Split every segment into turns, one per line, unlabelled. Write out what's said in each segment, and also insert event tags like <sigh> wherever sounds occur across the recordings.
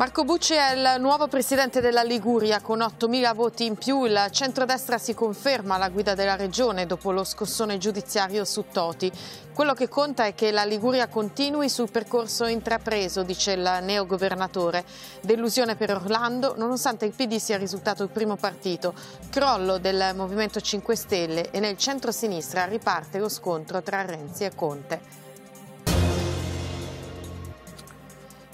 Marco Bucci è il nuovo presidente della Liguria con 8.000 voti in più. Il centrodestra si conferma alla guida della regione dopo lo scossone giudiziario su Toti. Quello che conta è che la Liguria continui sul percorso intrapreso, dice il neogovernatore. Delusione per Orlando, nonostante il PD sia risultato il primo partito. Crollo del Movimento 5 Stelle e nel centro-sinistra riparte lo scontro tra Renzi e Conte.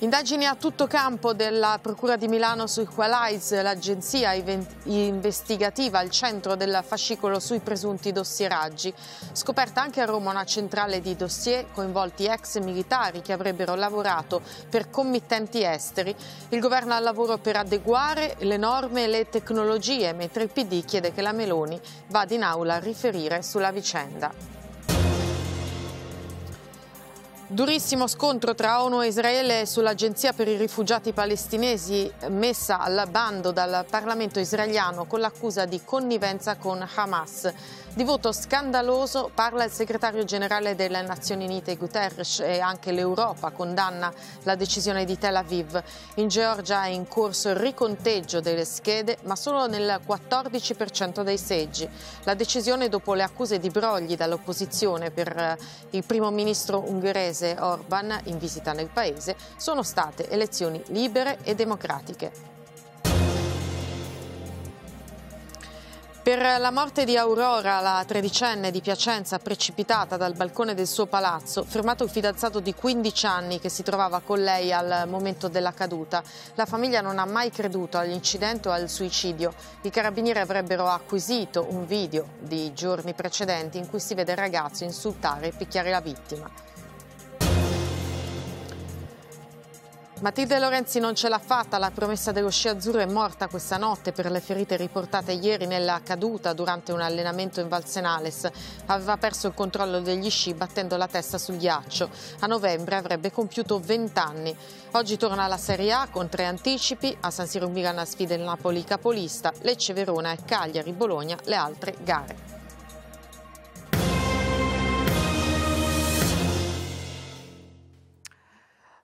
Indagini a tutto campo della Procura di Milano su Equalize, l'agenzia investigativa al centro del fascicolo sui presunti dossieraggi. Scoperta anche a Roma una centrale di dossier coinvolti ex militari che avrebbero lavorato per committenti esteri. Il governo ha lavoro per adeguare le norme e le tecnologie, mentre il PD chiede che la Meloni vada in aula a riferire sulla vicenda. Durissimo scontro tra ONU e Israele sull'agenzia per i rifugiati palestinesi messa al bando dal Parlamento israeliano con l'accusa di connivenza con Hamas. Di voto scandaloso parla il segretario generale delle Nazioni Unite Guterres e anche l'Europa condanna la decisione di Tel Aviv. In Georgia è in corso il riconteggio delle schede, ma solo nel 14% dei seggi. La decisione dopo le accuse di brogli dall'opposizione per eh, il primo ministro ungherese Orban in visita nel paese sono state elezioni libere e democratiche. Per la morte di Aurora, la tredicenne di Piacenza precipitata dal balcone del suo palazzo, fermato il fidanzato di 15 anni che si trovava con lei al momento della caduta. La famiglia non ha mai creduto all'incidente o al suicidio. I carabinieri avrebbero acquisito un video di giorni precedenti in cui si vede il ragazzo insultare e picchiare la vittima. Matilde Lorenzi non ce l'ha fatta, la promessa dello sci azzurro è morta questa notte per le ferite riportate ieri nella caduta durante un allenamento in Valsenales. Aveva perso il controllo degli sci battendo la testa sul ghiaccio. A novembre avrebbe compiuto 20 anni. Oggi torna alla Serie A con tre anticipi. A San Siro Milan sfida il Napoli capolista, Lecce Verona e Cagliari Bologna le altre gare.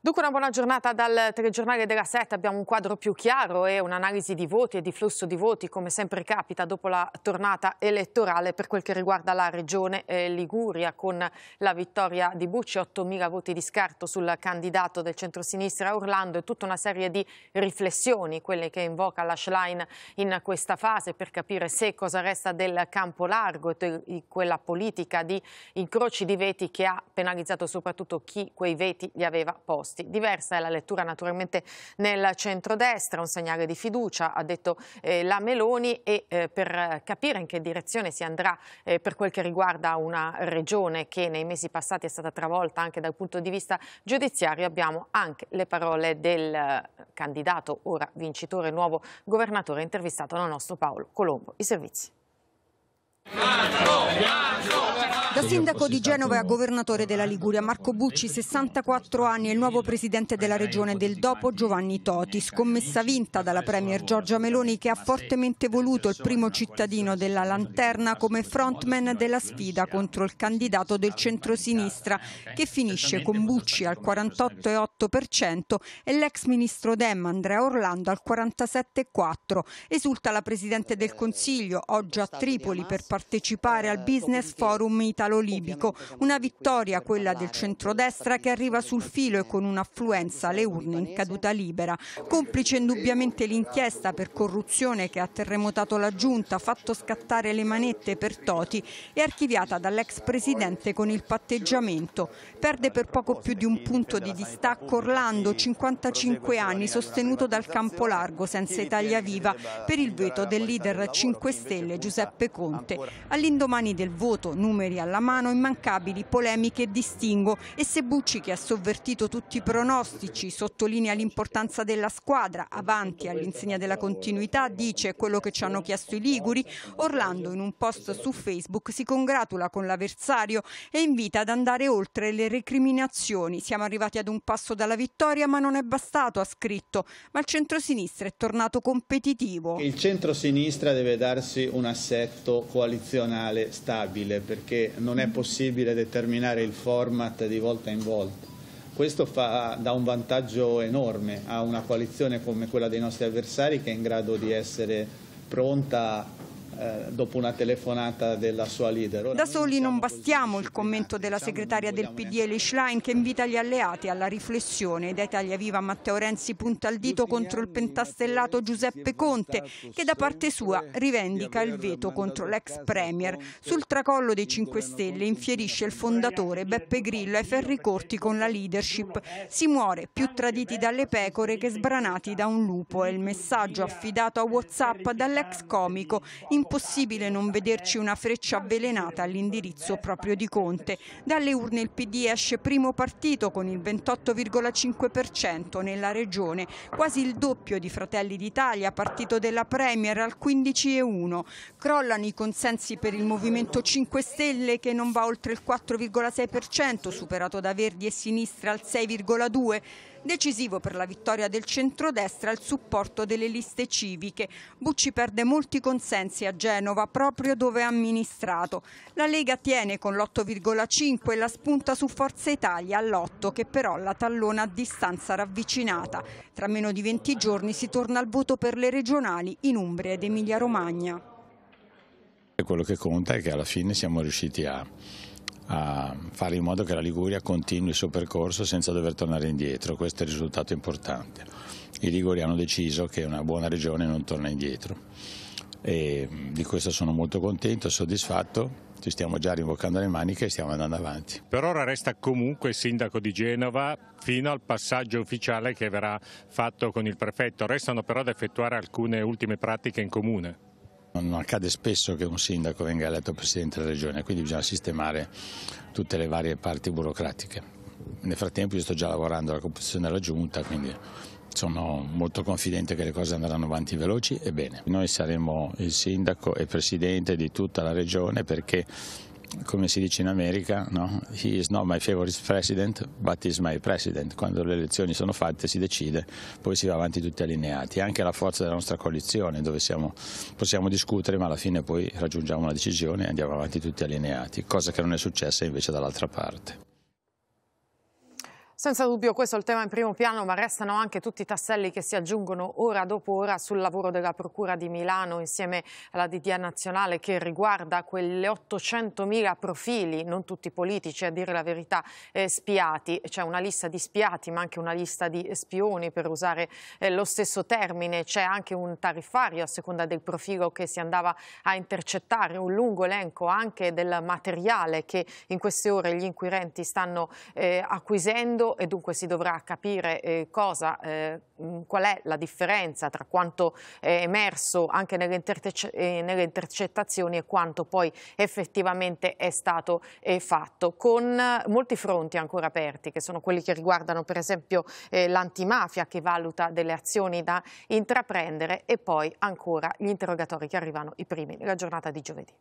Dunque una buona giornata dal telegiornale della Sette, abbiamo un quadro più chiaro e un'analisi di voti e di flusso di voti come sempre capita dopo la tornata elettorale per quel che riguarda la regione eh, Liguria con la vittoria di Bucci, 8.000 voti di scarto sul candidato del centrosinistra Orlando e tutta una serie di riflessioni, quelle che invoca la Schlein in questa fase per capire se cosa resta del campo largo e di quella politica di incroci di veti che ha penalizzato soprattutto chi quei veti li aveva posti costi. Diversa è la lettura naturalmente nel centrodestra, un segnale di fiducia, ha detto eh, la Meloni e eh, per capire in che direzione si andrà eh, per quel che riguarda una regione che nei mesi passati è stata travolta anche dal punto di vista giudiziario abbiamo anche le parole del eh, candidato, ora vincitore, nuovo governatore intervistato dal nostro Paolo Colombo. I
servizi. Da sindaco di Genova a governatore della Liguria, Marco Bucci, 64 anni, è il nuovo presidente della regione del dopo Giovanni Toti, scommessa vinta dalla premier Giorgia Meloni che ha fortemente voluto il primo cittadino della Lanterna come frontman della sfida contro il candidato del centrosinistra che finisce con Bucci al 48,8% e l'ex ministro Dem Andrea Orlando al 47,4%. Esulta la presidente del Consiglio, oggi a Tripoli per partecipare al eh, Business Forum italo-libico. Una vittoria, quella del eh, centrodestra, che arriva sul filo e con un'affluenza alle urne in caduta libera. Complice indubbiamente l'inchiesta per corruzione che ha terremotato la giunta, fatto scattare le manette per Toti e archiviata dall'ex presidente con il patteggiamento. Perde per poco più di un punto di distacco Orlando, 55 anni, sostenuto dal campo largo senza Italia Viva per il veto del leader 5 Stelle Giuseppe Conte. All'indomani del voto, numeri alla mano, immancabili polemiche e distingo e se Bucci che ha sovvertito tutti i pronostici sottolinea l'importanza della squadra, avanti all'insegna della continuità dice quello che ci hanno chiesto i Liguri, Orlando in un post su Facebook si congratula con l'avversario e invita ad andare oltre le recriminazioni. Siamo arrivati ad un passo dalla vittoria ma non è bastato, ha scritto, ma il centrosinistra è tornato competitivo.
Il centrosinistra deve darsi un assetto qualificato coalizionale stabile perché non è possibile determinare il format di volta in volta. Questo fa, dà un vantaggio enorme a una coalizione come quella dei nostri avversari che è in grado di essere pronta eh, dopo una telefonata della sua leader. da
soli non bastiamo il commento della segretaria del PD Eli Schlein che invita gli alleati alla riflessione. Da Italia Viva Matteo Renzi punta il dito contro il pentastellato Giuseppe Conte che da parte sua rivendica il veto contro l'ex premier. Sul tracollo dei 5 Stelle infierisce il fondatore Beppe Grillo ai ferri corti con la leadership. Si muore più traditi dalle pecore che sbranati da un lupo. È il messaggio affidato a Whatsapp dall'ex comico in impossibile non vederci una freccia avvelenata all'indirizzo proprio di Conte. Dalle urne il PD esce primo partito con il 28,5% nella regione, quasi il doppio di Fratelli d'Italia, partito della Premier al 15,1%. Crollano i consensi per il Movimento 5 Stelle che non va oltre il 4,6%, superato da Verdi e Sinistra al 6,2%. Decisivo per la vittoria del centrodestra il supporto delle liste civiche. Bucci perde molti consensi a Genova, proprio dove è amministrato. La Lega tiene con l'8,5 e la spunta su Forza Italia all'8, che però la tallona a distanza ravvicinata. Tra meno di 20 giorni si torna al voto per le regionali in Umbria ed Emilia-Romagna.
Quello che conta è che alla fine siamo riusciti a a fare in modo che la Liguria continui il suo percorso senza dover tornare indietro, questo è il risultato importante. I Liguri hanno deciso che una buona regione non torna indietro e di questo sono molto contento, e soddisfatto ci stiamo già rimboccando le maniche e stiamo andando avanti. Per ora resta comunque il sindaco di Genova fino al passaggio ufficiale che verrà fatto con il prefetto, restano però da effettuare alcune ultime pratiche in comune. Non accade spesso che un sindaco venga eletto presidente della regione, quindi bisogna sistemare tutte le varie parti burocratiche. Nel frattempo io sto già lavorando alla composizione della giunta, quindi sono molto confidente che le cose andranno avanti veloci e bene. Noi saremo il sindaco e presidente di tutta la regione perché come si dice in America, no? he is not my favorite president, but he is my president. Quando le elezioni sono fatte si decide, poi si va avanti tutti allineati. Anche la forza della nostra coalizione, dove siamo, possiamo discutere, ma alla fine poi raggiungiamo una decisione e andiamo avanti tutti allineati, cosa che non è successa invece dall'altra parte.
Senza dubbio questo è il tema in primo piano, ma restano anche tutti i tasselli che si aggiungono ora dopo ora sul lavoro della Procura di Milano insieme alla DDA nazionale che riguarda quelle 800.000 profili, non tutti politici a dire la verità, eh, spiati. C'è una lista di spiati ma anche una lista di spioni per usare eh, lo stesso termine. C'è anche un tariffario a seconda del profilo che si andava a intercettare, un lungo elenco anche del materiale che in queste ore gli inquirenti stanno eh, acquisendo e dunque si dovrà capire eh, cosa, eh, qual è la differenza tra quanto è emerso anche nelle, interce eh, nelle intercettazioni e quanto poi effettivamente è stato eh, fatto, con molti fronti ancora aperti che sono quelli che riguardano per esempio eh, l'antimafia che valuta delle azioni da intraprendere e poi ancora gli interrogatori che arrivano i primi nella giornata di giovedì.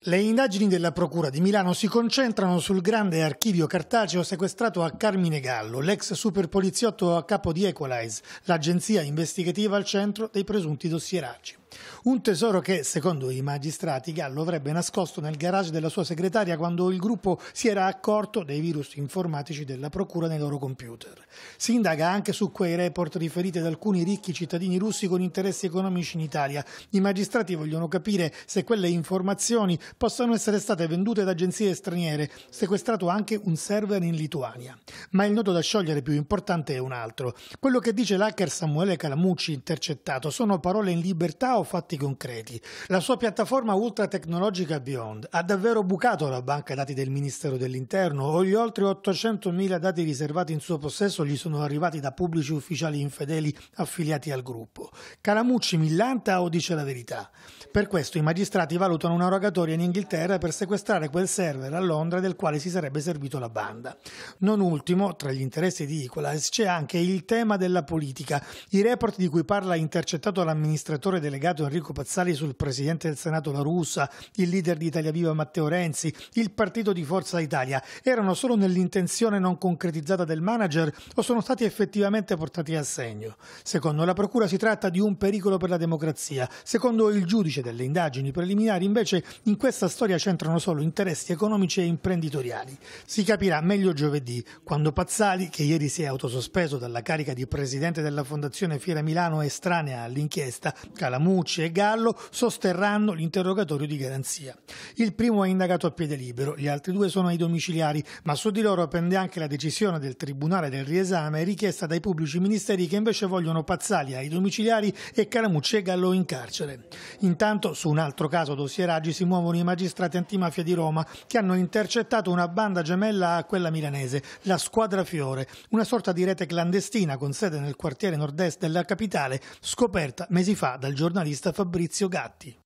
Le indagini della Procura di Milano si concentrano sul grande archivio cartaceo sequestrato a Carmine Gallo, l'ex superpoliziotto a capo di Equalize, l'agenzia investigativa al centro dei presunti dossieraggi. Un tesoro che, secondo i magistrati, Gallo avrebbe nascosto nel garage della sua segretaria quando il gruppo si era accorto dei virus informatici della procura nei loro computer. Si indaga anche su quei report riferiti ad alcuni ricchi cittadini russi con interessi economici in Italia. I magistrati vogliono capire se quelle informazioni possano essere state vendute da agenzie straniere, sequestrato anche un server in Lituania. Ma il nodo da sciogliere più importante è un altro. Quello che dice l'hacker Samuele Calamucci, intercettato, sono parole in libertà o fatti concreti. La sua piattaforma ultra tecnologica Beyond ha davvero bucato la banca dati del Ministero dell'Interno o gli oltre 800.000 dati riservati in suo possesso gli sono arrivati da pubblici ufficiali infedeli affiliati al gruppo? Caramucci millanta o dice la verità? Per questo i magistrati valutano una rogatoria in Inghilterra per sequestrare quel server a Londra del quale si sarebbe servito la banda. Non ultimo, tra gli interessi di Equalize c'è anche il tema della politica. I report di cui parla intercettato l'amministratore delegato indagato Enrico Pazzali sul presidente del Senato La Russa, il leader di Italia Viva Matteo Renzi, il partito di Forza Italia, erano solo nell'intenzione non concretizzata del manager o sono stati effettivamente portati a segno? Secondo la Procura si tratta di un pericolo per la democrazia. Secondo il giudice delle indagini preliminari, invece, in questa storia c'entrano solo interessi economici e imprenditoriali. Si capirà meglio giovedì, quando Pazzali, che ieri si è autosospeso dalla carica di presidente della Fondazione Fiera Milano estranea all'inchiesta Calamù, Bonucci e Gallo sosterranno l'interrogatorio di garanzia. Il primo è indagato a piede libero, gli altri due sono ai domiciliari, ma su di loro pende anche la decisione del Tribunale del riesame richiesta dai pubblici ministeri che invece vogliono Pazzaglia ai domiciliari e Calamucci e Gallo in carcere. Intanto su un altro caso dossieraggi si muovono i magistrati antimafia di Roma che hanno intercettato una banda gemella a quella milanese, la Squadra Fiore, una sorta di rete clandestina con sede nel quartiere nord-est della capitale, scoperta mesi fa dal giornalista giornalista Fabrizio Gatti.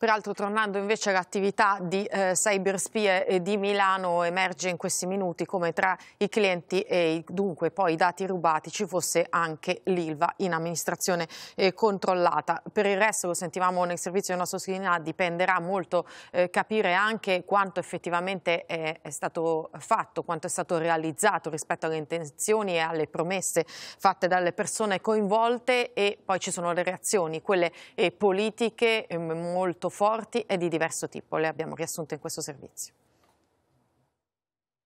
Peraltro tornando invece all'attività di eh, cyberspie di Milano emerge in questi minuti come tra i clienti e dunque poi i dati rubati ci fosse anche l'ILVA in amministrazione eh, controllata. Per il resto lo sentivamo nel servizio della nostra scrivania dipenderà molto eh, capire anche quanto effettivamente è, è, stato fatto, quanto è stato realizzato rispetto alle intenzioni e alle promesse fatte dalle persone coinvolte e poi ci sono le reazioni, quelle eh, politiche ehm, molto forti e di diverso tipo. Le abbiamo riassunte in questo servizio.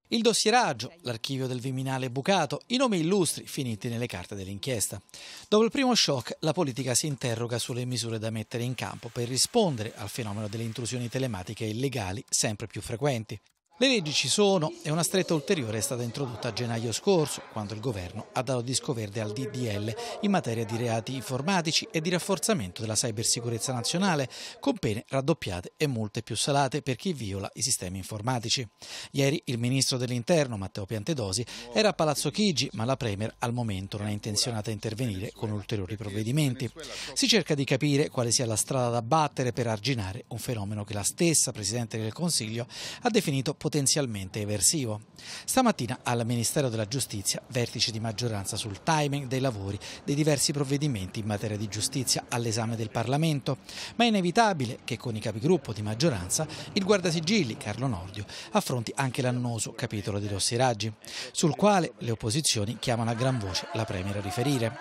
Il dossieraggio, l'archivio del Viminale bucato, i nomi illustri finiti nelle carte dell'inchiesta. Dopo il primo shock, la politica si interroga sulle misure da mettere in campo per rispondere al fenomeno delle intrusioni telematiche illegali sempre più frequenti. Le leggi ci sono e una stretta ulteriore è stata introdotta a gennaio scorso, quando il governo ha dato disco verde al DDL in materia di reati informatici e di rafforzamento della cybersicurezza nazionale, con pene raddoppiate e molte più salate per chi viola i sistemi informatici. Ieri il ministro dell'Interno, Matteo Piantedosi, era a Palazzo Chigi, ma la Premier al momento non è intenzionata a intervenire con ulteriori provvedimenti. Si cerca di capire quale sia la strada da battere per arginare un fenomeno che la stessa Presidente del Consiglio ha definito potenzialmente eversivo. Stamattina al Ministero della Giustizia vertice di maggioranza sul timing dei lavori dei diversi provvedimenti in materia di giustizia all'esame del Parlamento, ma è inevitabile che con i capigruppo di maggioranza il guardasigilli Carlo Nordio affronti anche l'annoso capitolo di Rossi Raggi, sul quale le opposizioni chiamano a gran voce la Premier a riferire.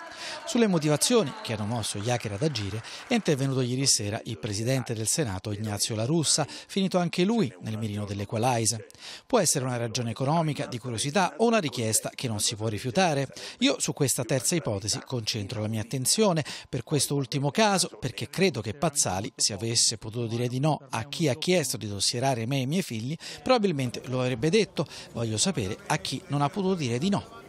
Sulle motivazioni che hanno mosso gli hacker ad agire è intervenuto ieri sera il Presidente del Senato Ignazio La Russa, finito anche lui nel mirino dell'Equalize. Paese. Può essere una ragione economica, di curiosità o una richiesta che non si può rifiutare. Io su questa terza ipotesi concentro la mia attenzione per questo ultimo caso perché credo che Pazzali, se avesse potuto dire di no a chi ha chiesto di dossierare me e i miei figli, probabilmente lo avrebbe detto. Voglio sapere a chi non ha potuto dire di no.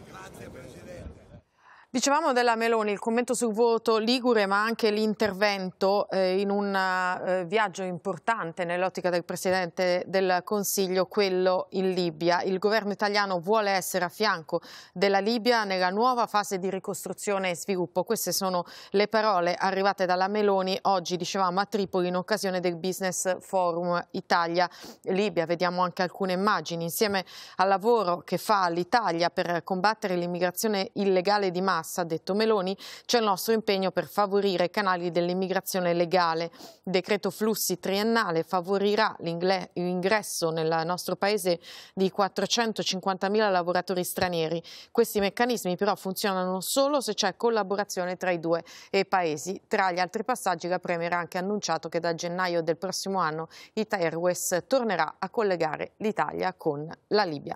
Dicevamo della Meloni, il commento sul voto Ligure, ma anche l'intervento eh, in un eh, viaggio importante nell'ottica del Presidente del Consiglio, quello in Libia. Il governo italiano vuole essere a fianco della Libia nella nuova fase di ricostruzione e sviluppo. Queste sono le parole arrivate dalla Meloni oggi, dicevamo, a Tripoli in occasione del Business Forum Italia-Libia. Vediamo anche alcune immagini. Insieme al lavoro che fa l'Italia per combattere l'immigrazione illegale di massa, Massa, ha detto Meloni, c'è il nostro impegno per favorire i canali dell'immigrazione legale. Il decreto flussi triennale favorirà l'ingresso nel nostro paese di 450.000 lavoratori stranieri. Questi meccanismi però funzionano solo se c'è collaborazione tra i due paesi. Tra gli altri passaggi la Premier ha anche annunciato che da gennaio del prossimo anno Ita Airways tornerà a collegare l'Italia con la Libia.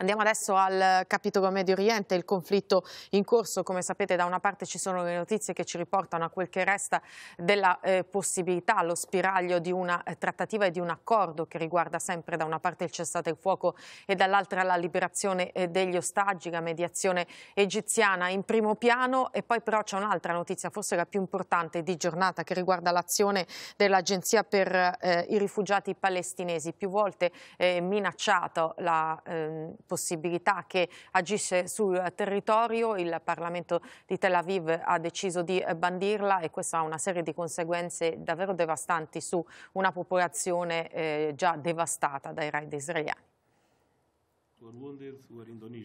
Andiamo adesso al capitolo Medio Oriente, il conflitto in corso. Come sapete da una parte ci sono le notizie che ci riportano a quel che resta della eh, possibilità, lo spiraglio di una eh, trattativa e di un accordo che riguarda sempre da una parte il cessate il fuoco e dall'altra la liberazione eh, degli ostaggi, la mediazione egiziana in primo piano e poi però c'è un'altra notizia, forse la più importante di giornata che riguarda l'azione dell'Agenzia per eh, i rifugiati palestinesi. Più volte eh, minacciato la ehm, possibilità che agisce sul territorio, il Parlamento di Tel Aviv ha deciso di bandirla e questo ha una serie di conseguenze davvero devastanti su una popolazione eh, già devastata dai raid israeliani.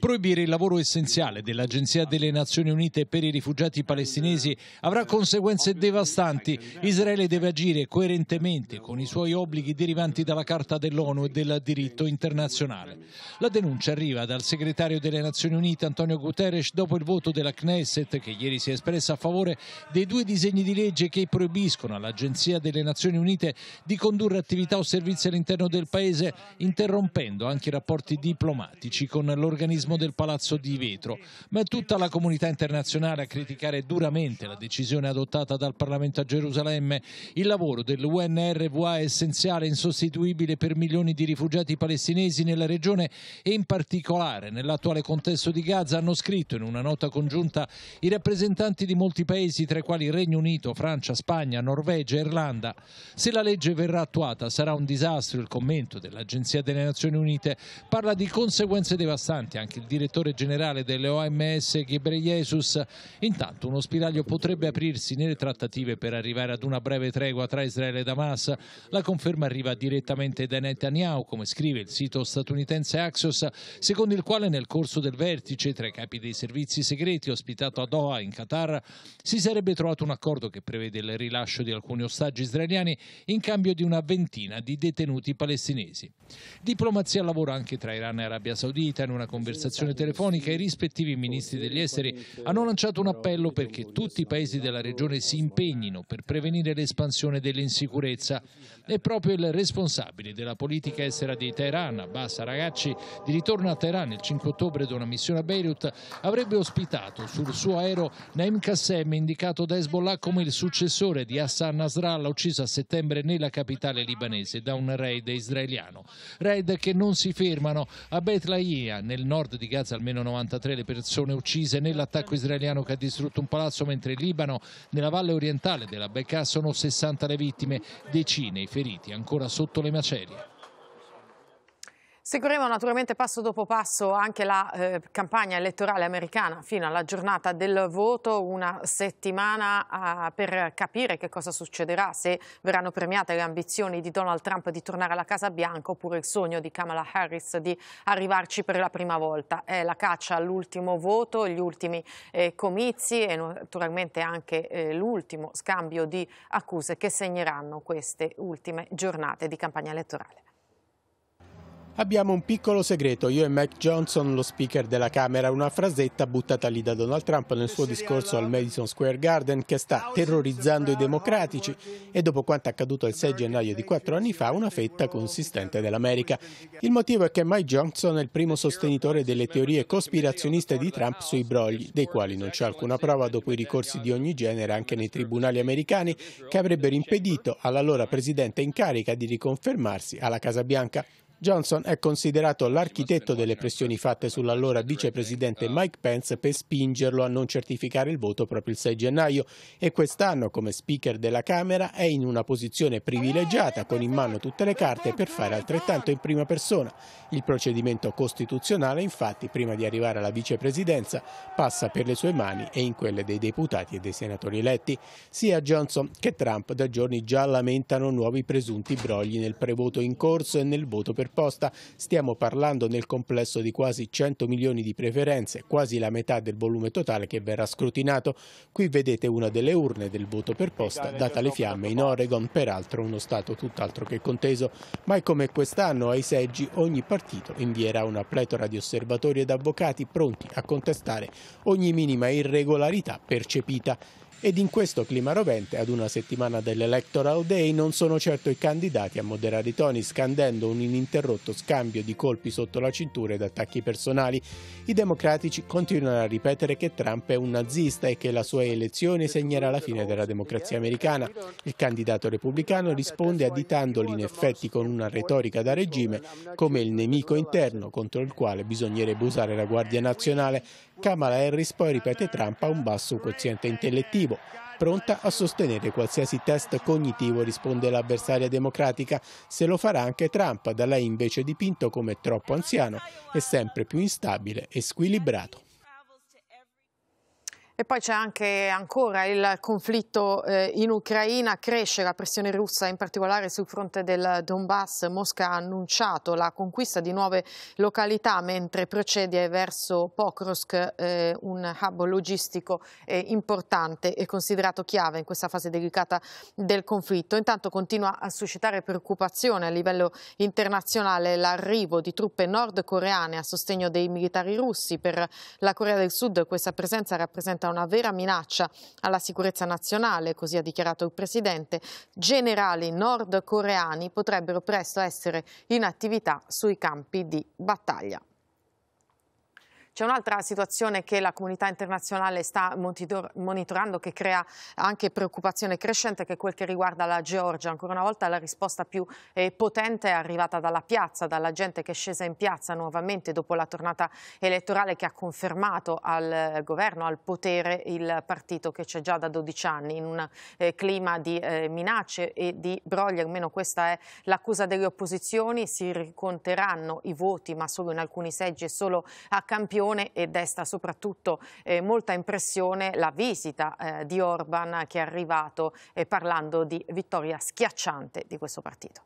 Proibire il lavoro essenziale dell'Agenzia delle Nazioni Unite per i rifugiati palestinesi avrà conseguenze devastanti. Israele deve agire coerentemente con i suoi obblighi derivanti dalla Carta dell'ONU e del diritto internazionale. La denuncia arriva dal segretario delle Nazioni Unite Antonio Guterres dopo il voto della Knesset che ieri si è espressa a favore dei due disegni di legge che proibiscono all'Agenzia delle Nazioni Unite di condurre attività o servizi all'interno del paese interrompendo anche i rapporti diplomatici diplomatici con l'organismo del Palazzo di Vetro, ma è tutta la comunità internazionale a criticare duramente la decisione adottata dal Parlamento a Gerusalemme. Il lavoro dell'UNRWA è essenziale e insostituibile per milioni di rifugiati palestinesi nella regione e in particolare nell'attuale contesto di Gaza, hanno scritto in una nota congiunta i rappresentanti di molti paesi, tra i quali Regno Unito, Francia, Spagna, Norvegia, Irlanda. Se la legge verrà attuata sarà un disastro, il commento dell'Agenzia delle Nazioni Unite parla di conseguenze conseguenze devastanti. Anche il direttore generale delle OMS, Ghebre intanto uno spiraglio potrebbe aprirsi nelle trattative per arrivare ad una breve tregua tra Israele e Damas. La conferma arriva direttamente da Netanyahu, come scrive il sito statunitense Axios, secondo il quale nel corso del vertice tra i capi dei servizi segreti ospitato a Doha in Qatar si sarebbe trovato un accordo che prevede il rilascio di alcuni ostaggi israeliani in cambio di una ventina di detenuti palestinesi. Diplomazia al lavoro anche tra Iran e Arabia Saudita. In una conversazione telefonica i rispettivi ministri degli esteri hanno lanciato un appello perché tutti i paesi della regione si impegnino per prevenire l'espansione dell'insicurezza. È proprio il responsabile della politica estera di Teheran, Abbas Ragacci, di ritorno a Teheran il 5 ottobre da una missione a Beirut, avrebbe ospitato sul suo aereo Naim Qassem, indicato da Hezbollah come il successore di Hassan Nasrallah, ucciso a settembre nella capitale libanese da un raid israeliano. Red che non si fermano a Betlaia, nel nord di Gaza almeno 93 le persone uccise nell'attacco israeliano che ha distrutto un palazzo, mentre in Libano, nella valle orientale della Bekaa, sono 60 le vittime, decine i feriti ancora sotto le macerie.
Seguiremo naturalmente passo dopo passo anche la eh, campagna elettorale americana fino alla giornata del voto, una settimana eh, per capire che cosa succederà, se verranno premiate le ambizioni di Donald Trump di tornare alla Casa Bianca oppure il sogno di Kamala Harris di arrivarci per la prima volta. È la caccia all'ultimo voto, gli ultimi eh, comizi e naturalmente anche eh, l'ultimo scambio di accuse che segneranno queste ultime giornate di campagna elettorale.
Abbiamo un piccolo segreto, io e Mike Johnson, lo speaker della Camera, una frasetta buttata lì da Donald Trump nel suo discorso al Madison Square Garden che sta terrorizzando i democratici e dopo quanto accaduto il 6 gennaio di quattro anni fa una fetta consistente dell'America. Il motivo è che Mike Johnson è il primo sostenitore delle teorie cospirazioniste di Trump sui brogli, dei quali non c'è alcuna prova dopo i ricorsi di ogni genere anche nei tribunali americani che avrebbero impedito all'allora presidente in carica di riconfermarsi alla Casa Bianca. Johnson è considerato l'architetto delle pressioni fatte sull'allora cioè, vicepresidente eh, Mike Pence per spingerlo a non certificare il voto proprio il 6 gennaio e quest'anno come speaker della Camera è in una posizione privilegiata con in mano tutte le carte per fare altrettanto in prima persona. Il procedimento costituzionale infatti prima di arrivare alla vicepresidenza passa per le sue mani e in quelle dei deputati e dei senatori eletti. Sia Johnson che Trump da giorni già lamentano nuovi presunti brogli nel prevoto in corso e nel voto per per posta, stiamo parlando nel complesso di quasi 100 milioni di preferenze, quasi la metà del volume totale che verrà scrutinato. Qui vedete una delle urne del voto per posta data alle fiamme in Oregon, peraltro uno stato tutt'altro che conteso. Ma è come quest'anno ai seggi ogni partito invierà una pletora di osservatori ed avvocati pronti a contestare ogni minima irregolarità percepita. Ed in questo clima rovente, ad una settimana dell'Electoral Day, non sono certo i candidati a moderare i toni, scandendo un ininterrotto scambio di colpi sotto la cintura ed attacchi personali. I democratici continuano a ripetere che Trump è un nazista e che la sua elezione segnerà la fine della democrazia americana. Il candidato repubblicano risponde additandoli in effetti con una retorica da regime come il nemico interno contro il quale bisognerebbe usare la Guardia Nazionale Kamala Harris poi ripete Trump ha un basso quoziente intellettivo, pronta a sostenere qualsiasi test cognitivo, risponde l'avversaria democratica. Se lo farà anche Trump, da lei invece dipinto come troppo anziano e sempre più instabile e squilibrato.
E poi c'è anche ancora il conflitto eh, in Ucraina, cresce la pressione russa in particolare sul fronte del Donbass. Mosca ha annunciato la conquista di nuove località mentre procede verso Pokrovsk, eh, un hub logistico eh, importante e considerato chiave in questa fase delicata del conflitto. Intanto continua a suscitare preoccupazione a livello internazionale l'arrivo di truppe nordcoreane a sostegno dei militari russi. Per la Corea del Sud questa presenza rappresenta rappresenta una vera minaccia alla sicurezza nazionale, così ha dichiarato il Presidente, generali nordcoreani potrebbero presto essere in attività sui campi di battaglia. C'è un'altra situazione che la comunità internazionale sta monitorando che crea anche preoccupazione crescente che è quel che riguarda la Georgia. Ancora una volta la risposta più eh, potente è arrivata dalla piazza, dalla gente che è scesa in piazza nuovamente dopo la tornata elettorale che ha confermato al eh, governo, al potere il partito che c'è già da 12 anni in un eh, clima di eh, minacce e di brogli, almeno questa è l'accusa delle opposizioni, si riconteranno i voti ma solo in alcuni seggi e solo a campione l'opinione e desta soprattutto eh, molta impressione la visita eh, di Orban che è arrivato eh, parlando di vittoria schiacciante di questo partito.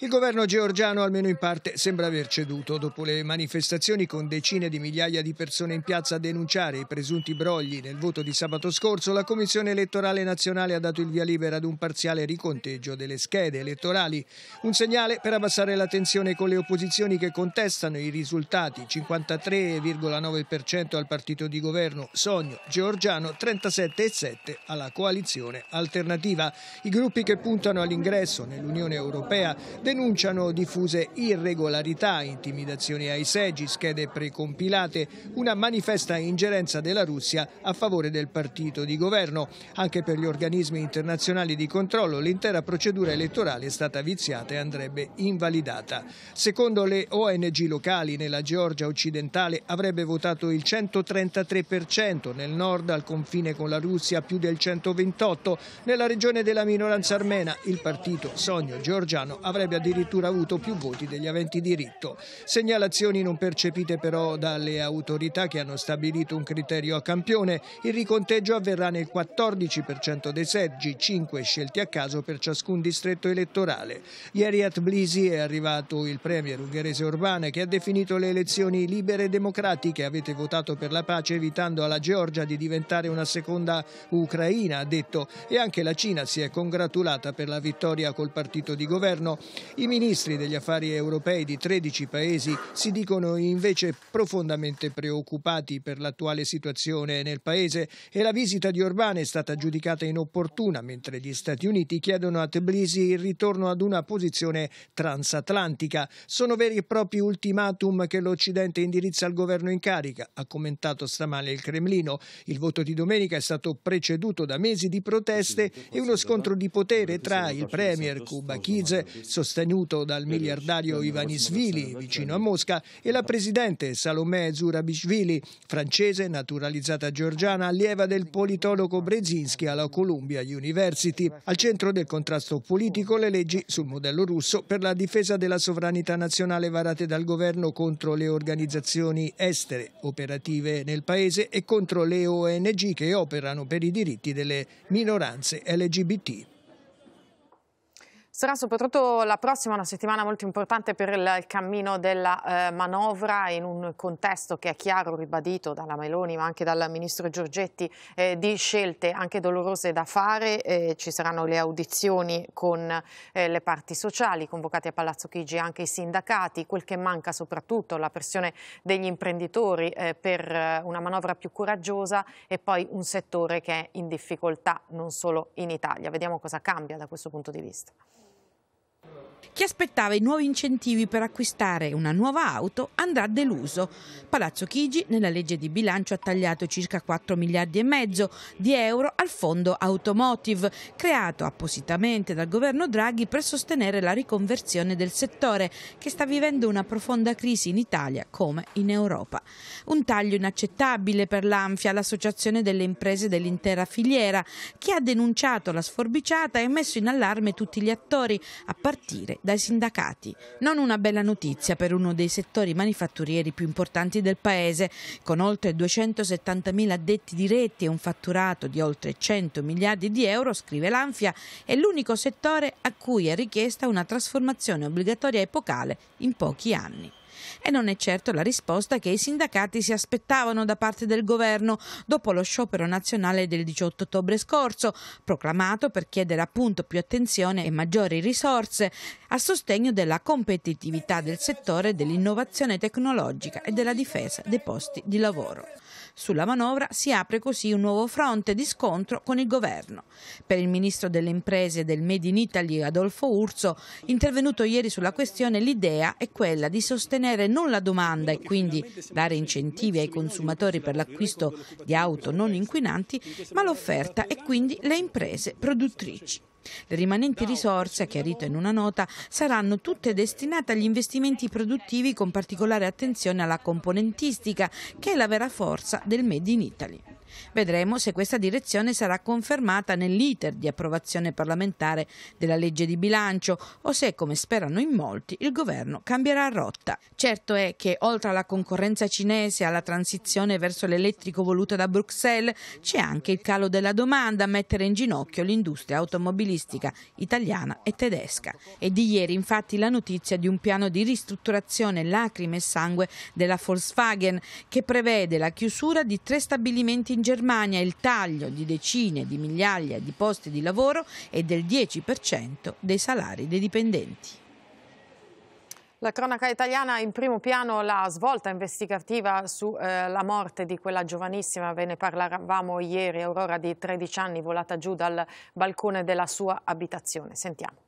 Il governo georgiano, almeno in parte, sembra aver ceduto dopo le manifestazioni con decine di migliaia di persone in piazza a denunciare i presunti brogli nel voto di sabato scorso. La Commissione elettorale nazionale ha dato il via libera ad un parziale riconteggio delle schede elettorali, un segnale per abbassare la tensione con le opposizioni che contestano i risultati: 53,9% al partito di governo Sogno Georgiano, 37,7% alla coalizione alternativa. I gruppi che puntano all'ingresso nell'Unione Europea denunciano diffuse irregolarità, intimidazioni ai seggi, schede precompilate, una manifesta ingerenza della Russia a favore del partito di governo. Anche per gli organismi internazionali di controllo l'intera procedura elettorale è stata viziata e andrebbe invalidata. Secondo le ONG locali nella Georgia occidentale avrebbe votato il 133%, nel nord al confine con la Russia più del 128%, nella regione della minoranza armena il partito Sogno Georgiano avrebbe addirittura avuto più voti degli aventi diritto. Segnalazioni non percepite però dalle autorità che hanno stabilito un criterio a campione. Il riconteggio avverrà nel 14% dei seggi, 5 scelti a caso per ciascun distretto elettorale. Ieri a Tbilisi è arrivato il premier ungherese Orbán che ha definito le elezioni libere e democratiche. Avete votato per la pace evitando alla Georgia di diventare una seconda Ucraina, ha detto, e anche la Cina si è congratulata per la vittoria col partito di governo. I ministri degli affari europei di 13 paesi si dicono invece profondamente preoccupati per l'attuale situazione nel paese e la visita di Orbán è stata giudicata inopportuna, mentre gli Stati Uniti chiedono a Tbilisi il ritorno ad una posizione transatlantica. Sono veri e propri ultimatum che l'Occidente indirizza al governo in carica, ha commentato stamane il Cremlino. Il voto di domenica è stato preceduto da mesi di proteste e uno scontro di potere tra il premier Kubakize, sostenuto sostenuto dal miliardario Ivanisvili, vicino a Mosca, e la presidente Salomè Zurabishvili, francese naturalizzata georgiana, allieva del politologo Brezinski alla Columbia University. Al centro del contrasto politico le leggi sul modello russo per la difesa della sovranità nazionale varate dal governo contro le organizzazioni estere operative nel paese e contro le ONG che operano per i diritti delle minoranze LGBT.
Sarà soprattutto la prossima una settimana molto importante per il cammino della eh, manovra in un contesto che è chiaro, ribadito dalla Meloni ma anche dal Ministro Giorgetti, eh, di scelte anche dolorose da fare. Eh, ci saranno le audizioni con eh, le parti sociali, convocati a Palazzo Chigi anche i sindacati, quel che manca soprattutto la pressione degli imprenditori eh, per eh, una manovra più coraggiosa e poi un settore che è in difficoltà non solo in Italia. Vediamo cosa cambia da questo punto di vista.
Chi aspettava i nuovi incentivi per acquistare una nuova auto andrà deluso. Palazzo Chigi nella legge di bilancio ha tagliato circa 4 miliardi e mezzo di euro al fondo automotive, creato appositamente dal governo Draghi per sostenere la riconversione del settore, che sta vivendo una profonda crisi in Italia come in Europa. Un taglio inaccettabile per l'Anfia, l'associazione delle imprese dell'intera filiera, che ha denunciato la sforbiciata e messo in allarme tutti gli attori, a partire partire dai sindacati. Non una bella notizia per uno dei settori manifatturieri più importanti del paese, con oltre 270.000 addetti diretti e un fatturato di oltre 100 miliardi di euro, scrive l'Anfia, è l'unico settore a cui è richiesta una trasformazione obbligatoria epocale in pochi anni e non è certo la risposta che i sindacati si aspettavano da parte del governo dopo lo sciopero nazionale del 18 ottobre scorso, proclamato per chiedere appunto più attenzione e maggiori risorse a sostegno della competitività del settore dell'innovazione tecnologica e della difesa dei posti di lavoro. Sulla manovra si apre così un nuovo fronte di scontro con il governo. Per il ministro delle imprese del Made in Italy Adolfo Urso, intervenuto ieri sulla questione, l'idea è quella di sostenere non la domanda e quindi dare incentivi ai consumatori per l'acquisto di auto non inquinanti, ma l'offerta e quindi le imprese produttrici. Le rimanenti risorse, ha chiarito in una nota, saranno tutte destinate agli investimenti produttivi con particolare attenzione alla componentistica, che è la vera forza del Made in Italy. Vedremo se questa direzione sarà confermata nell'iter di approvazione parlamentare della legge di bilancio o se, come sperano in molti, il governo cambierà rotta. Certo è che, oltre alla concorrenza cinese, e alla transizione verso l'elettrico voluta da Bruxelles, c'è anche il calo della domanda a mettere in ginocchio l'industria automobilistica italiana e tedesca. È di ieri, infatti, la notizia di un piano di ristrutturazione lacrime e sangue della Volkswagen che prevede la chiusura di tre stabilimenti in Germania il taglio di decine di migliaia di posti di lavoro e del 10% dei salari dei dipendenti.
La cronaca italiana in primo piano la svolta investigativa sulla eh, morte di quella giovanissima, ve ne parlavamo ieri, Aurora di 13 anni volata giù dal balcone della sua abitazione. Sentiamo.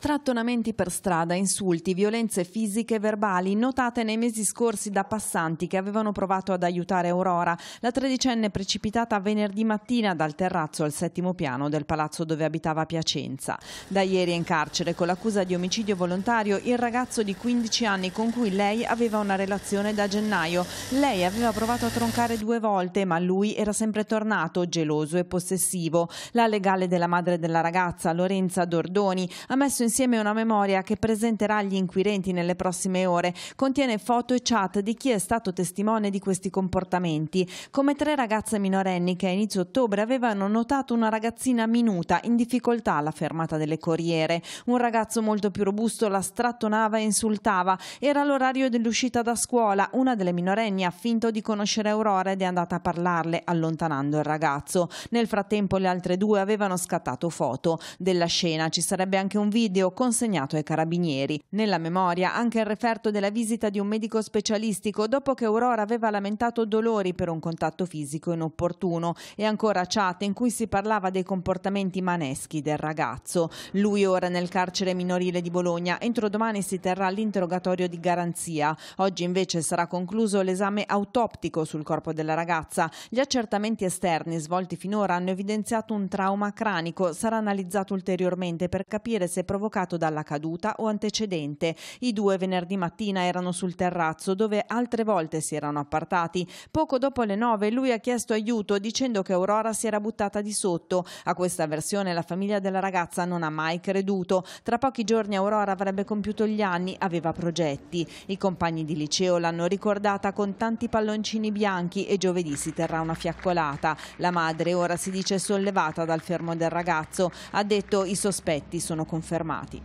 strattonamenti per strada, insulti, violenze fisiche e verbali notate nei mesi scorsi da passanti che avevano provato ad aiutare Aurora, la tredicenne precipitata venerdì mattina dal terrazzo al settimo piano del palazzo dove abitava Piacenza. Da ieri è in carcere con l'accusa di omicidio volontario il ragazzo di 15 anni con cui lei aveva una relazione da gennaio. Lei aveva provato a troncare due volte, ma lui era sempre tornato, geloso e possessivo. La legale della madre della ragazza, Lorenza Dordoni, ha messo in insieme una memoria che presenterà agli inquirenti nelle prossime ore. Contiene foto e chat di chi è stato testimone di questi comportamenti, come tre ragazze minorenni che a inizio ottobre avevano notato una ragazzina minuta in difficoltà alla fermata delle Corriere. Un ragazzo molto più robusto la strattonava e insultava. Era l'orario dell'uscita da scuola. Una delle minorenni ha finto di conoscere Aurora ed è andata a parlarle, allontanando il ragazzo. Nel frattempo le altre due avevano scattato foto. Della scena ci sarebbe anche un video video consegnato ai carabinieri. Nella memoria anche il referto della visita di un medico specialistico dopo che Aurora aveva lamentato dolori per un contatto fisico inopportuno e ancora chat in cui si parlava dei comportamenti maneschi del ragazzo. Lui ora nel carcere minorile di Bologna, entro domani si terrà l'interrogatorio di garanzia. Oggi invece sarà concluso l'esame autoptico sul corpo della ragazza. Gli accertamenti esterni svolti finora hanno evidenziato un trauma cranico, sarà analizzato ulteriormente per capire se provocò provocato dalla caduta o antecedente. I due venerdì mattina erano sul terrazzo dove altre volte si erano appartati. Poco dopo le nove lui ha chiesto aiuto dicendo che Aurora si era buttata di sotto. A questa versione la famiglia della ragazza non ha mai creduto. Tra pochi giorni Aurora avrebbe compiuto gli anni, aveva progetti. I compagni di liceo l'hanno ricordata con tanti palloncini bianchi e giovedì si terrà una fiaccolata. La madre ora si dice sollevata dal fermo del ragazzo. Ha detto i sospetti sono confermati armati.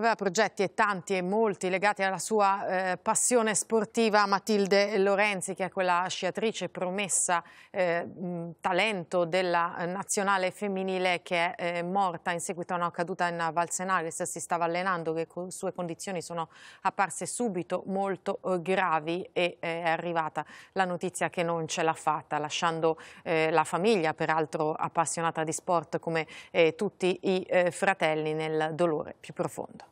Aveva progetti e tanti e molti legati alla sua eh, passione sportiva Matilde Lorenzi, che è quella sciatrice promessa, eh, talento della nazionale femminile che è eh, morta in seguito a una caduta in Valsenares, si stava allenando, le co sue condizioni sono apparse subito molto eh, gravi e eh, è arrivata la notizia che non ce l'ha fatta, lasciando eh, la famiglia, peraltro appassionata di sport come tutti i fratelli, nel dolore più profondo.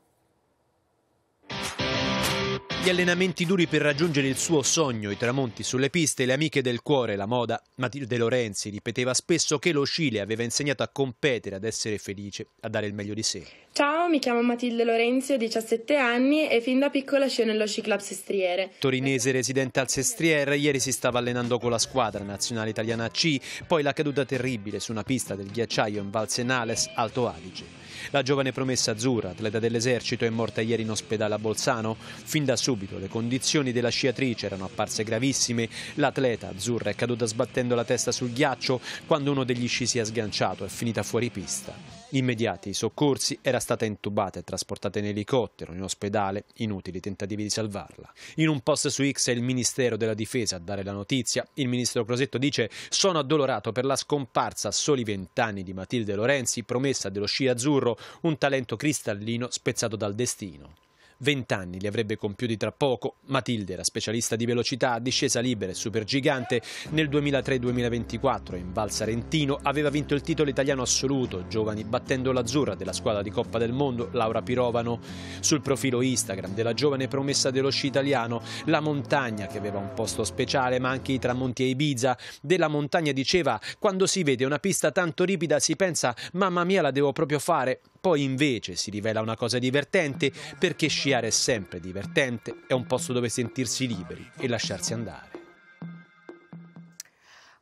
Gli allenamenti duri per raggiungere il suo sogno, i tramonti sulle piste, le amiche del cuore, la moda. Matilde Lorenzi ripeteva spesso che lo Cile aveva insegnato a competere, ad essere felice, a dare il meglio di sé.
Ciao, mi chiamo Matilde Lorenzi, ho 17 anni e fin da piccola scio nello sci club Sestriere.
Torinese residente al Sestriere, ieri si stava allenando con la squadra nazionale italiana C, poi la caduta terribile su una pista del ghiacciaio in Val Senales, Alto Adige. La giovane promessa azzurra, atleta dell'esercito, è morta ieri in ospedale a Bolzano. Fin da subito le condizioni della sciatrice erano apparse gravissime. L'atleta azzurra è caduta sbattendo la testa sul ghiaccio quando uno degli sci si è sganciato e finita fuori pista. Immediati i soccorsi, era stata intubata e trasportata in elicottero in ospedale, inutili tentativi di salvarla. In un post su X è il Ministero della Difesa a dare la notizia. Il ministro Crosetto dice: Sono addolorato per la scomparsa a soli vent'anni di Matilde Lorenzi, promessa dello sci azzurro, un talento cristallino spezzato dal destino. 20 anni li avrebbe compiuti tra poco. Matilde era specialista di velocità, discesa libera e supergigante. Nel 2003-2024 in Val Sarentino aveva vinto il titolo italiano assoluto, giovani battendo l'azzurra della squadra di Coppa del Mondo, Laura Pirovano. Sul profilo Instagram della giovane promessa dello sci italiano, la montagna che aveva un posto speciale ma anche i tramonti e Ibiza. Della montagna diceva, quando si vede una pista tanto ripida si pensa, mamma mia la devo proprio fare. Poi invece si rivela una cosa divertente perché sciare è sempre divertente, è un posto dove sentirsi liberi e lasciarsi andare.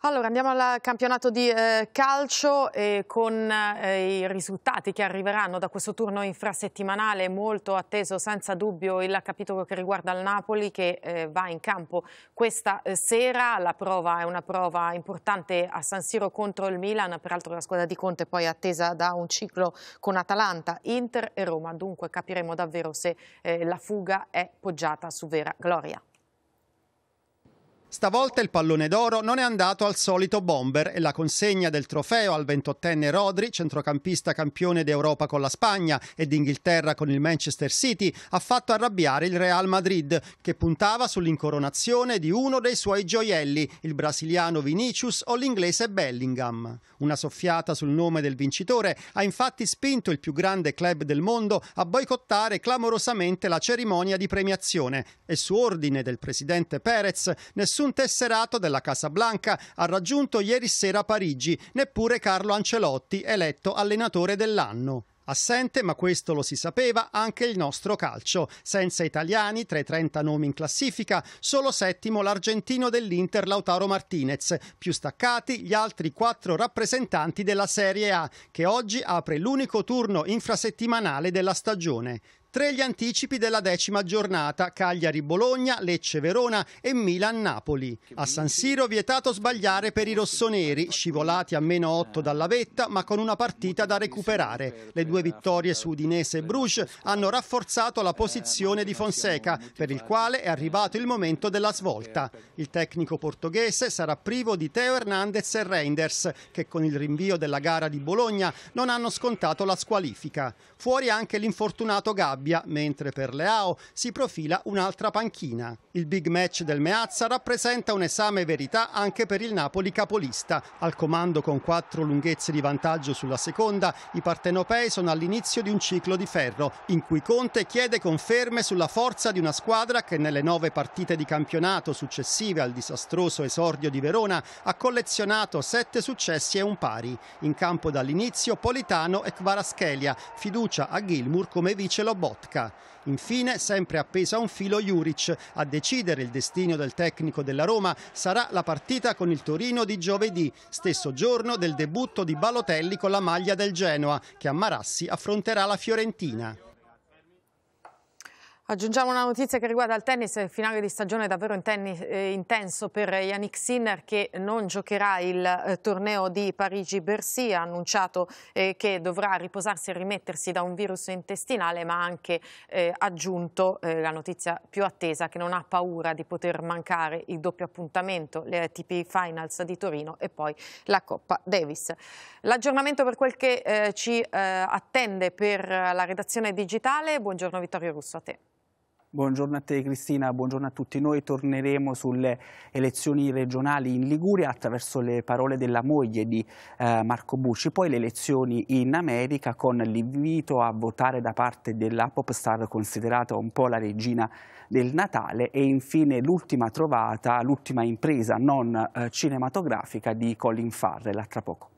Allora andiamo al campionato di eh, calcio e con eh, i risultati che arriveranno da questo turno infrasettimanale molto atteso senza dubbio il capitolo che riguarda il Napoli che eh, va in campo questa eh, sera, la prova è una prova importante a San Siro contro il Milan, peraltro la squadra di Conte poi è attesa da un ciclo con Atalanta, Inter e Roma, dunque capiremo davvero se eh, la fuga è poggiata su vera gloria.
Stavolta il pallone d'oro non è andato al solito bomber e la consegna del trofeo al 28enne Rodri, centrocampista campione d'Europa con la Spagna e d'Inghilterra con il Manchester City, ha fatto arrabbiare il Real Madrid, che puntava sull'incoronazione di uno dei suoi gioielli, il brasiliano Vinicius o l'inglese Bellingham. Una soffiata sul nome del vincitore ha infatti spinto il più grande club del mondo a boicottare clamorosamente la cerimonia di premiazione e su ordine del presidente Perez nessun nessun tesserato della Casa Blanca ha raggiunto ieri sera Parigi, neppure Carlo Ancelotti, eletto allenatore dell'anno. Assente, ma questo lo si sapeva, anche il nostro calcio. Senza italiani, tra i 30 nomi in classifica, solo settimo l'argentino dell'Inter Lautaro Martinez, più staccati gli altri quattro rappresentanti della Serie A, che oggi apre l'unico turno infrasettimanale della stagione. Tre gli anticipi della decima giornata, Cagliari-Bologna, Lecce-Verona e Milan-Napoli. A San Siro vietato sbagliare per i rossoneri, scivolati a meno 8 dalla vetta ma con una partita da recuperare. Le due vittorie su Udinese e Bruges hanno rafforzato la posizione di Fonseca, per il quale è arrivato il momento della svolta. Il tecnico portoghese sarà privo di Teo Hernandez e Reinders, che con il rinvio della gara di Bologna non hanno scontato la squalifica. Fuori anche l'infortunato Gabbia, mentre per Leao si profila un'altra panchina. Il big match del Meazza rappresenta un esame verità anche per il Napoli capolista. Al comando con quattro lunghezze di vantaggio sulla seconda, i partenopei sono all'inizio di un ciclo di ferro, in cui Conte chiede conferme sulla forza di una squadra che nelle nove partite di campionato successive al disastroso esordio di Verona ha collezionato sette successi e un pari. In campo dall'inizio Politano e Kvaraschelia, fiducia fiducia a Gilmour come vice Lobotka. Infine, sempre appesa a un filo Juric. A decidere il destino del tecnico della Roma sarà la partita con il Torino di giovedì, stesso giorno del debutto di Balotelli con la maglia del Genoa, che a Marassi affronterà la Fiorentina.
Aggiungiamo una notizia che riguarda il tennis, il finale di stagione è davvero eh, intenso per Yannick Sinner che non giocherà il eh, torneo di Parigi-Bercy, ha annunciato eh, che dovrà riposarsi e rimettersi da un virus intestinale ma ha anche aggiunto la notizia più attesa che non ha paura di poter mancare il doppio appuntamento, le ATP Finals di Torino e poi la Coppa Davis. L'aggiornamento per quel che ci attende per la redazione digitale, buongiorno Vittorio Russo a te.
Buongiorno a te Cristina, buongiorno a tutti noi. Torneremo sulle elezioni regionali in Liguria attraverso le parole della moglie di eh, Marco Bucci, poi le elezioni in America con l'invito a votare da parte della pop star considerata un po' la regina del Natale e infine l'ultima trovata, l'ultima impresa non eh, cinematografica di Colin Farrell, tra poco.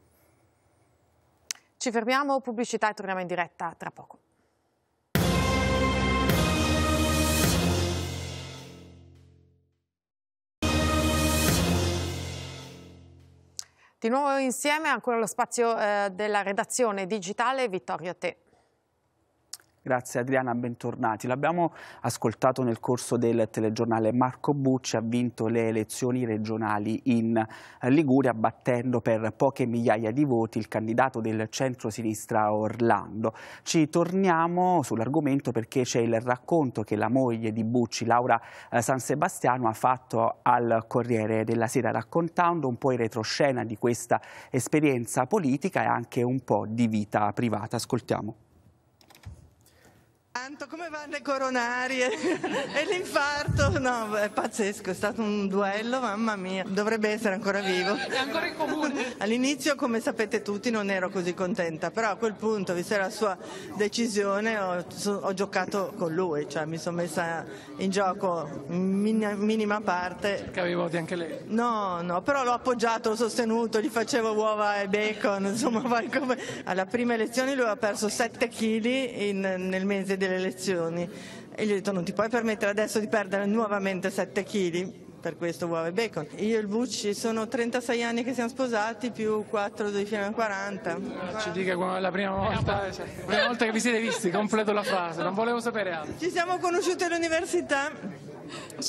Ci fermiamo, pubblicità e torniamo in diretta tra poco. Di nuovo insieme ancora lo spazio eh, della redazione digitale. Vittorio a te.
Grazie Adriana, bentornati. L'abbiamo ascoltato nel corso del telegiornale. Marco Bucci ha vinto le elezioni regionali in Liguria battendo per poche migliaia di voti il candidato del centro-sinistra Orlando. Ci torniamo sull'argomento perché c'è il racconto che la moglie di Bucci, Laura eh, San Sebastiano, ha fatto al Corriere della Sera raccontando un po' in retroscena di questa esperienza politica e anche un po' di vita privata. Ascoltiamo.
Tanto come vanno le coronarie e l'infarto? No, è pazzesco, è stato un duello, mamma mia, dovrebbe essere ancora vivo. È ancora in comune. <laughs> All'inizio, come sapete tutti, non ero così contenta, però a quel punto, vista la sua decisione, ho, ho giocato con lui, cioè mi sono messa in gioco in minima parte.
Cercavi i voti anche lei?
No, no, però l'ho appoggiato, l'ho sostenuto, gli facevo uova e bacon, <laughs> insomma, vai come... Alla prima elezione lui ha perso 7 kg in, nel mese di delle elezioni e gli ho detto non ti puoi permettere adesso di perdere nuovamente 7 kg per questo uovo e bacon. Io e il Bucci sono 36 anni che siamo sposati più 4 dei fino a 40.
Ci dica la prima volta,
la prima volta che vi siete visti, completo la frase, non volevo sapere altro.
Ci siamo conosciuti all'università,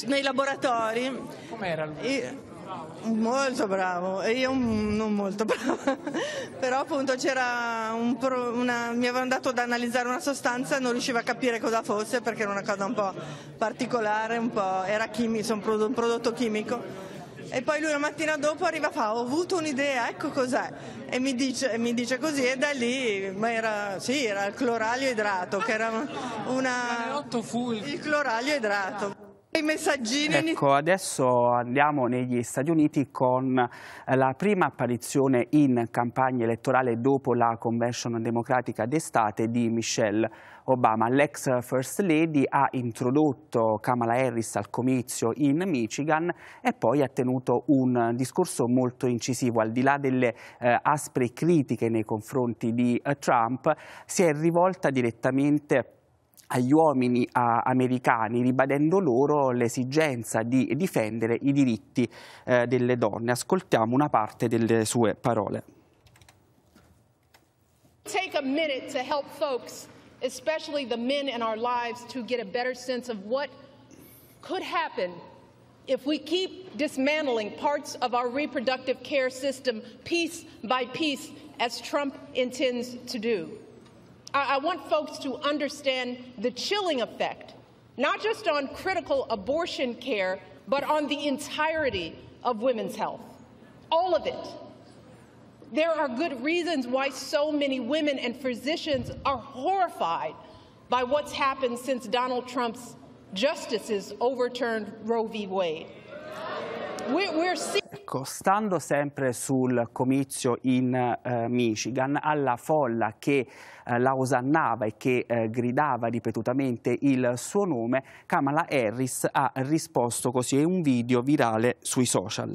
nei laboratori. Com'era lui? Molto bravo, e io non molto <laughs> bravo, però appunto c'era un pro, una, mi avevano dato da analizzare una sostanza, e non riuscivo a capire cosa fosse perché era una cosa un po' particolare, un po', era chimico, un prodotto, un prodotto chimico. E poi lui la mattina dopo arriva e fa ho avuto un'idea, ecco cos'è. E mi dice, mi dice, così e da lì, ma era, sì, era il cloralio idrato, che era una... Il cloralio idrato i messaggini. Ecco,
adesso andiamo negli Stati Uniti con eh, la prima apparizione in campagna elettorale dopo la convention democratica d'estate di Michelle Obama. L'ex First Lady ha introdotto Kamala Harris al comizio in Michigan e poi ha tenuto un discorso molto incisivo. Al di là delle eh, aspre critiche nei confronti di eh, Trump, si è rivolta direttamente a agli uomini americani, ribadendo loro l'esigenza di difendere i diritti eh, delle donne. Ascoltiamo una parte delle sue parole. Take a
minute to help folks, especially the men in our lives, to get a better sense of what could happen if we keep dismantling parts of our reproductive care system piece by piece, as Trump intends to do. I, I want folks to understand the chilling effect, not just on critical abortion care, but on the entirety of women's health, all of it. There are good reasons why so many women and physicians are horrified by what's happened since Donald Trump's justices overturned Roe v. Wade. We're, we're
Ecco, stando sempre sul comizio in uh, Michigan, alla folla che Eh, la osannava e che eh, gridava ripetutamente il suo nome, Kamala Harris ha risposto così. È un video virale sui social.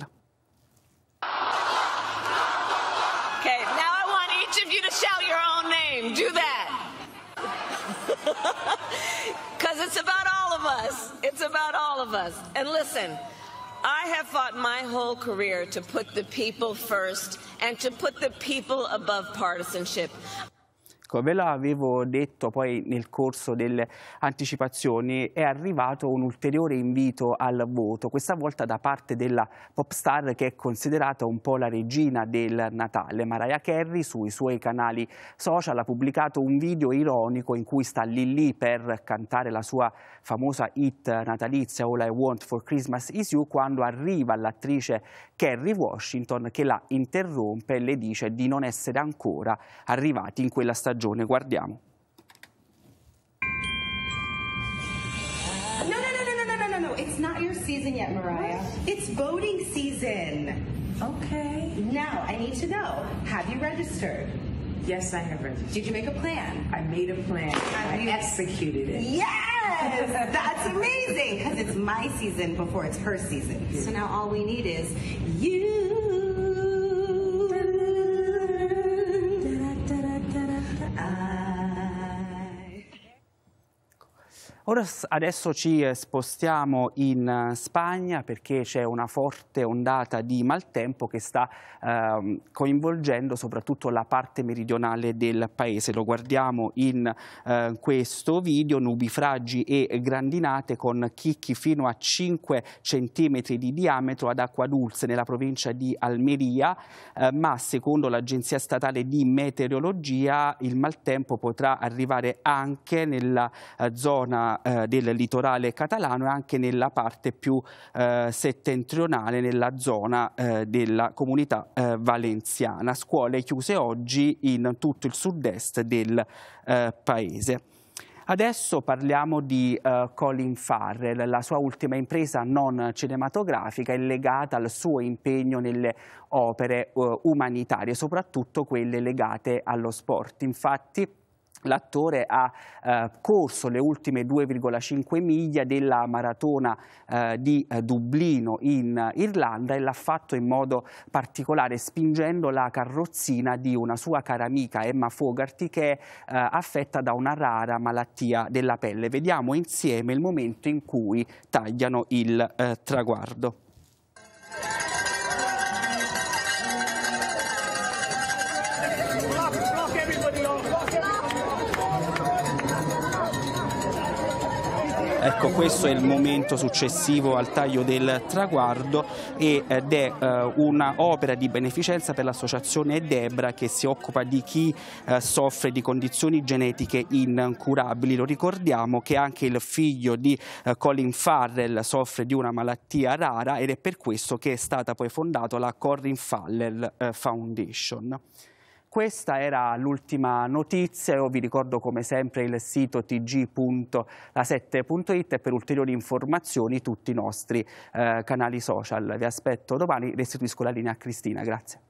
Okay, now I want each of you to shout your own name. Do that. Because <laughs> it's about all of us. It's about all of us. And listen, I have fought my whole career to put the people first and to put the people above partisanship.
Ecco, ve l'avevo detto poi nel corso delle anticipazioni, è arrivato un ulteriore invito al voto, questa volta da parte della pop star che è considerata un po' la regina del Natale. Mariah Carey sui suoi canali social ha pubblicato un video ironico in cui sta lì lì per cantare la sua famosa hit natalizia All I Want for Christmas Is You quando arriva l'attrice Kerry Washington che la interrompe e le dice di non essere ancora arrivati in quella stagione ragione. Guardiamo.
No, no,
no, no, no, no, no, no. It's not your season yet, Mariah. It's voting season. Okay. Now, I need to know, have you registered? Yes, I have registered. Did you make a plan? I made a plan. Have I you... executed it.
Yes!
<laughs> That's
amazing! Because it's my season before it's her season. So now all we need is you.
Ora adesso ci eh, spostiamo in eh, Spagna perché c'è una forte ondata di maltempo che sta eh, coinvolgendo soprattutto la parte meridionale del paese. Lo guardiamo in eh, questo video, nubifragi e grandinate con chicchi fino a 5 cm di diametro ad acqua dulce nella provincia di Almeria, eh, ma secondo l'Agenzia Statale di Meteorologia il maltempo potrà arrivare anche nella eh, zona eh, del litorale catalano e anche nella parte più eh, settentrionale, nella zona eh, della comunità eh, valenziana. Scuole chiuse oggi in tutto il sud-est del eh, paese. Adesso parliamo di uh, Colin Farrell, la sua ultima impresa non cinematografica è legata al suo impegno nelle opere uh, umanitarie, soprattutto quelle legate allo sport. Infatti L'attore ha eh, corso le ultime 2,5 miglia della maratona eh, di eh, Dublino in eh, Irlanda e l'ha fatto in modo particolare spingendo la carrozzina di una sua cara amica Emma Fogarty che è eh, affetta da una rara malattia della pelle. Vediamo insieme il momento in cui tagliano il traguardo. Ecco, questo è il momento successivo al taglio del traguardo ed è eh, un'opera di beneficenza per l'associazione Debra che si occupa di chi eh, soffre di condizioni genetiche incurabili. Lo ricordiamo che anche il figlio di eh, Colin Farrell soffre di una malattia rara ed è per questo che è stata poi fondata la Corin Farrell Foundation. Questa era l'ultima notizia, io vi ricordo come sempre il sito tg.lasette.it e per ulteriori informazioni tutti i nostri eh, canali social. Vi aspetto domani, restituisco la linea a Cristina, grazie.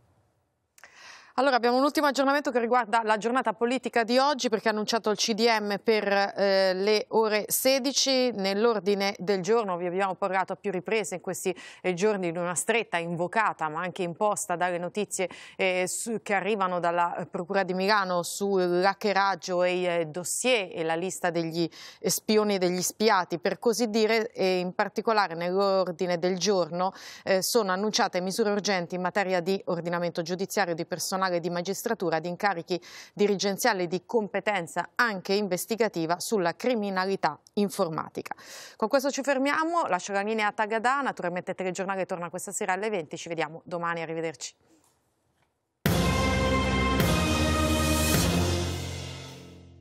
Allora abbiamo un ultimo aggiornamento che riguarda la giornata politica di oggi perché ha annunciato il CDM per eh, le ore 16 nell'ordine del giorno, vi abbiamo parlato a più riprese in questi eh, giorni di una stretta invocata ma anche imposta dalle notizie eh, su, che arrivano dalla Procura di Milano sull'hackeraggio e i eh, dossier e la lista degli spioni e degli spiati per così dire e in particolare nell'ordine del giorno eh, sono annunciate misure urgenti in materia di ordinamento giudiziario di personale Regionale di Magistratura di incarichi dirigenziali di competenza anche investigativa sulla criminalità informatica. Con questo ci fermiamo, lascio la linea a Tagadà, naturalmente il telegiornale torna questa sera alle 20, ci vediamo domani, arrivederci.